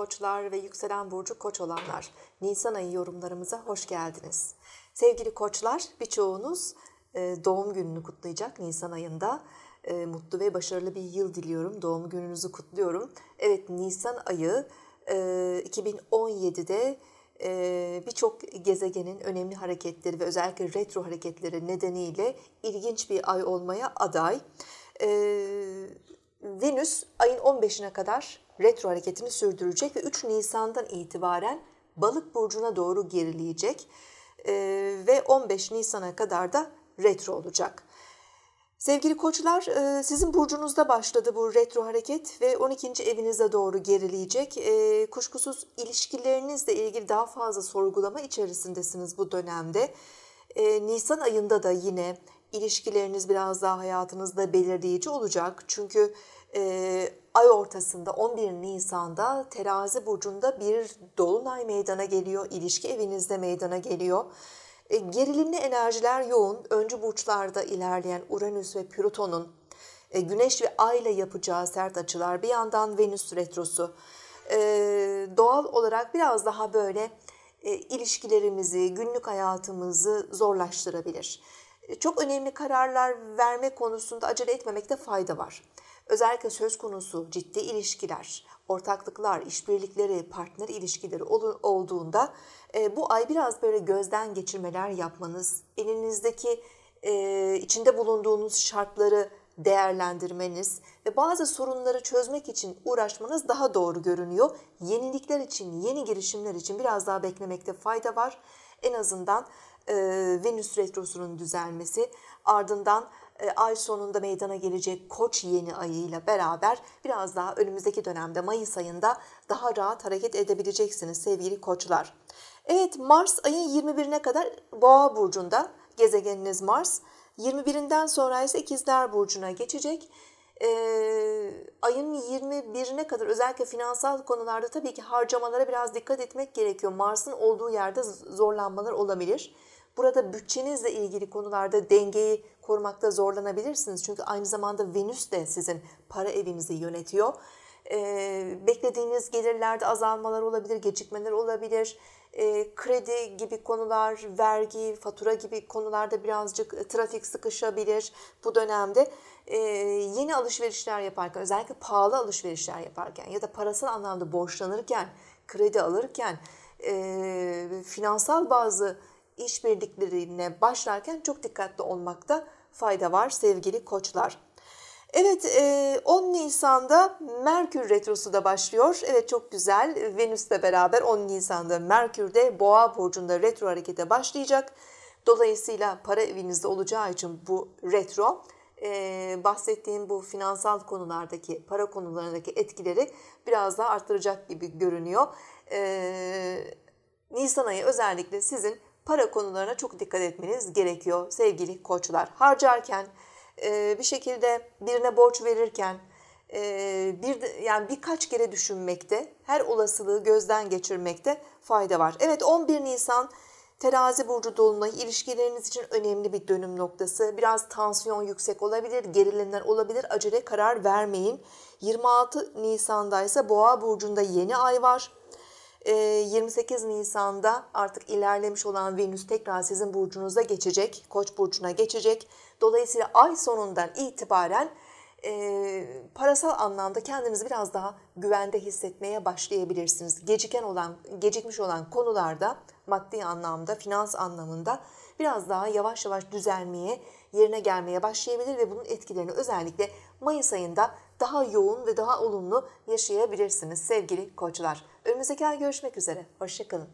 koçlar ve yükselen burcu koç olanlar, Nisan ayı yorumlarımıza hoş geldiniz. Sevgili koçlar, birçoğunuz e, doğum gününü kutlayacak Nisan ayında. E, mutlu ve başarılı bir yıl diliyorum, doğum gününüzü kutluyorum. Evet, Nisan ayı 2017'de e, birçok gezegenin önemli hareketleri ve özellikle retro hareketleri nedeniyle ilginç bir ay olmaya aday. Venüs ayın 15'ine kadar retro hareketini sürdürecek ve 3 Nisan'dan itibaren balık burcuna doğru gerileyecek e, ve 15 Nisan'a kadar da retro olacak. Sevgili koçlar e, sizin burcunuzda başladı bu retro hareket ve 12. evinize doğru gerileyecek. E, kuşkusuz ilişkilerinizle ilgili daha fazla sorgulama içerisindesiniz bu dönemde. E, Nisan ayında da yine ilişkileriniz biraz daha hayatınızda belirleyici olacak. Çünkü e, ay ortasında 11 Nisan'da terazi burcunda bir dolunay meydana geliyor. İlişki evinizde meydana geliyor. E, gerilimli enerjiler yoğun. Öncü burçlarda ilerleyen Uranüs ve Plüton'un e, Güneş ve Ay ile yapacağı sert açılar. Bir yandan Venüs retrosu. E, doğal olarak biraz daha böyle e, ilişkilerimizi, günlük hayatımızı zorlaştırabilir çok önemli kararlar verme konusunda acele etmemekte fayda var. Özellikle söz konusu ciddi ilişkiler, ortaklıklar, işbirlikleri, partner ilişkileri olduğunda e, bu ay biraz böyle gözden geçirmeler yapmanız, elinizdeki e, içinde bulunduğunuz şartları değerlendirmeniz ve bazı sorunları çözmek için uğraşmanız daha doğru görünüyor. Yenilikler için, yeni girişimler için biraz daha beklemekte fayda var. En azından e, Venüs Retrosu'nun düzelmesi ardından e, ay sonunda meydana gelecek koç yeni ayıyla beraber biraz daha önümüzdeki dönemde Mayıs ayında daha rahat hareket edebileceksiniz sevgili koçlar. Evet Mars ayın 21'ine kadar Boğa burcunda gezegeniniz Mars. 21'inden sonra ise İkizler burcuna geçecek e, ayın 21'ine kadar özellikle finansal konularda tabii ki harcamalara biraz dikkat etmek gerekiyor. Mars'ın olduğu yerde zorlanmalar olabilir. Burada bütçenizle ilgili konularda dengeyi korumakta zorlanabilirsiniz. Çünkü aynı zamanda Venüs de sizin para evinizi yönetiyor beklediğiniz gelirlerde azalmalar olabilir, gecikmeler olabilir. Kredi gibi konular, vergi, fatura gibi konularda birazcık e, trafik sıkışabilir bu dönemde. Yeni alışverişler yaparken, özellikle pahalı alışverişler yaparken ya da parasal anlamda borçlanırken, kredi alırken, finansal bazı işbirliklerine başlarken çok dikkatli olmakta fayda var sevgili koçlar. Evet 10 e, Nisan'da Merkür Retrosu da başlıyor. Evet çok güzel Venüs'le beraber 10 Nisan'da Merkür de Boğa Burcu'nda retro harekete başlayacak. Dolayısıyla para evinizde olacağı için bu retro e, bahsettiğim bu finansal konulardaki para konularındaki etkileri biraz daha arttıracak gibi görünüyor. E, Nisan ayı özellikle sizin para konularına çok dikkat etmeniz gerekiyor sevgili koçlar. Harcarken bir şekilde birine borç verirken bir yani birkaç kere düşünmekte, her olasılığı gözden geçirmekte fayda var. Evet 11 Nisan Terazi burcu dolunayı ilişkileriniz için önemli bir dönüm noktası. Biraz tansiyon yüksek olabilir, gerilimler olabilir. Acele karar vermeyin. 26 Nisan'da ise Boğa burcunda yeni ay var. 28 ee, Nisan'da artık ilerlemiş olan Venüs tekrar sizin burcunuza geçecek, Koç burcuna geçecek. Dolayısıyla ay sonundan itibaren e, parasal anlamda kendinizi biraz daha güvende hissetmeye başlayabilirsiniz. Geciken olan, gecikmiş olan konularda maddi anlamda, finans anlamında biraz daha yavaş yavaş düzelmeye, yerine gelmeye başlayabilir ve bunun etkilerini özellikle Mayıs ayında daha yoğun ve daha olumlu yaşayabilirsiniz sevgili koçlar. Önümüzdeki ay görüşmek üzere. Hoşçakalın.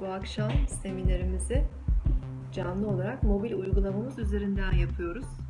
Bu akşam seminerimizi canlı olarak mobil uygulamamız üzerinden yapıyoruz.